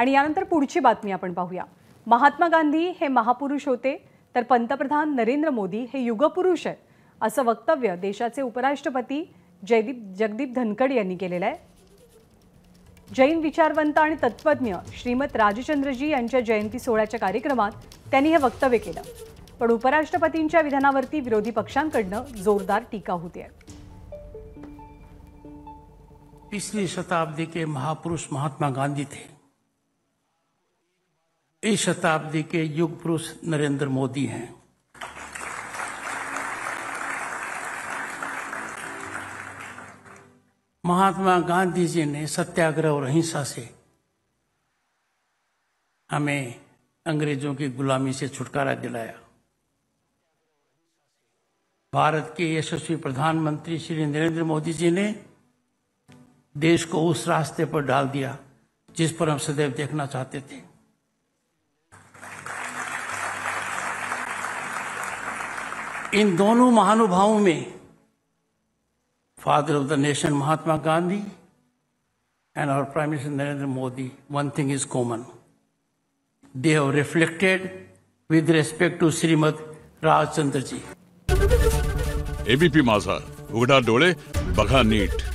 आणि यानंतर पुढची बातमी आपण पाहूया महात्मा गांधी हे महापुरुष होते तर पंतप्रधान नरेंद्र मोदी हे युगपुरुष आहेत असं वक्तव्य देशाचे उपराष्ट्रपती जयदीप जगदीप धनखड यांनी केलेलं आहे जैन विचारवंत आणि तत्वज्ञ श्रीमत राजचंद्रजी यांच्या जयंती सोहळ्याच्या कार्यक्रमात त्यांनी हे वक्तव्य केलं पण उपराष्ट्रपतींच्या विधानावरती विरोधी पक्षांकडनं जोरदार टीका होते आहे शताब्दी के महापुरुष महात्मा गांधी थे इस शताब्दी के युग पुरुष नरेंद्र मोदी हैं महात्मा गांधी जी ने सत्याग्रह और अहिंसा से हमें अंग्रेजों की गुलामी से छुटकारा दिलाया भारत के यशस्वी प्रधानमंत्री श्री नरेंद्र मोदी जी ने देश को उस रास्ते पर डाल दिया जिस पर हम सदैव देखना चाहते थे इन दोनों महानुभावों में father of the nation Mahatma Gandhi and our prime minister Narendra Modi one thing is common they have reflected with respect to Shrimad Rajchandra ji ABP Majha उगड़ा डोले बघा नीट